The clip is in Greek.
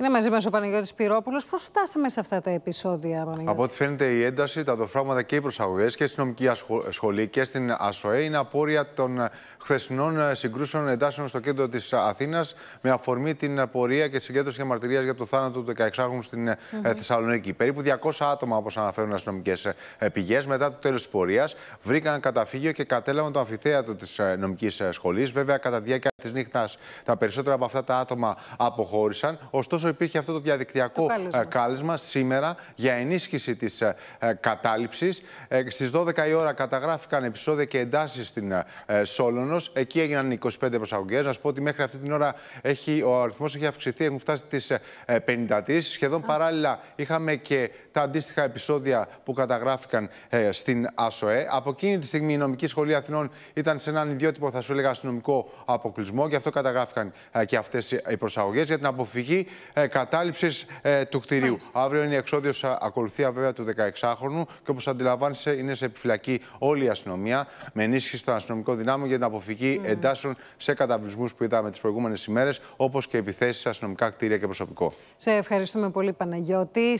Είναι μαζί μας ο Παναγιώτης Πυρόπουλος. Πώς φτάσαμε σε αυτά τα επεισόδια, Παναγιώτη. Από ό,τι φαίνεται, η ένταση, τα δοφράγματα και οι προσαγωγές και στην νομική σχολή και στην ΑΣΟΕ είναι απόρρια των χθεσινών συγκρούσεων εντάσσεων στο κέντρο της Αθήνας με αφορμή την πορεία και τη συγκέντρωση μαρτυρίας για το θάνατο του 16χρονου στην ε, Θεσσαλονίκη. Περίπου 200 άτομα, όπως αναφέρουν αστυνομικές ε, πηγές, μετά το τέλος της πορείας βρήκαν καταφύγιο και κατέλαβαν το αμφιθέατο της ε, νομικής σχολής. Βέβαια, κατά τη διάρκεια της νύχτας τα περισσότερα από αυτά τα άτομα αποχώρησαν. Ωστόσο, υπήρχε αυτό το διαδικτυακό το κάλεσμα. Ε, σήμερα για ενίσχυση της ε, ε, κατάληψης. Στις 12 η ώρα καταγράφηκαν επεισόδια και εντάσεις στην Σόλωνος. Εκεί έγιναν 25 προσαγωγές. Να σου πω ότι μέχρι αυτή την ώρα έχει, ο αριθμός έχει αυξηθεί, έχουν φτάσει τις 53. Σχεδόν παράλληλα είχαμε και τα αντίστοιχα επεισόδια που καταγράφηκαν στην ΑΣΟΕ. Από εκείνη τη στιγμή η νομική σχολή Αθηνών ήταν σε έναν ιδιότυπο, θα σου έλεγα, αστυνομικό αποκλεισμό. Γι' αυτό καταγράφηκαν ε, και αυτές οι προσαγωγές για την αποφυγή ε, κατάληψη ε, του κτηρίου. Αύριο είναι η εξόδιος ακολουθία βέβαια του 16χρονου και όπως αντιλαμβάνεσαι είναι σε επιφυλακή όλη η αστυνομία με ενίσχυση των αστυνομικών δυνάμεων για την αποφυγή mm. εντάσσεων σε καταβλισμούς που είδαμε τις προηγούμενες ημέρες, όπως και επιθέσεις σε αστυνομικά κτίρια και προσωπικό. Σε ευχαριστούμε πολύ, Παναγιώτη.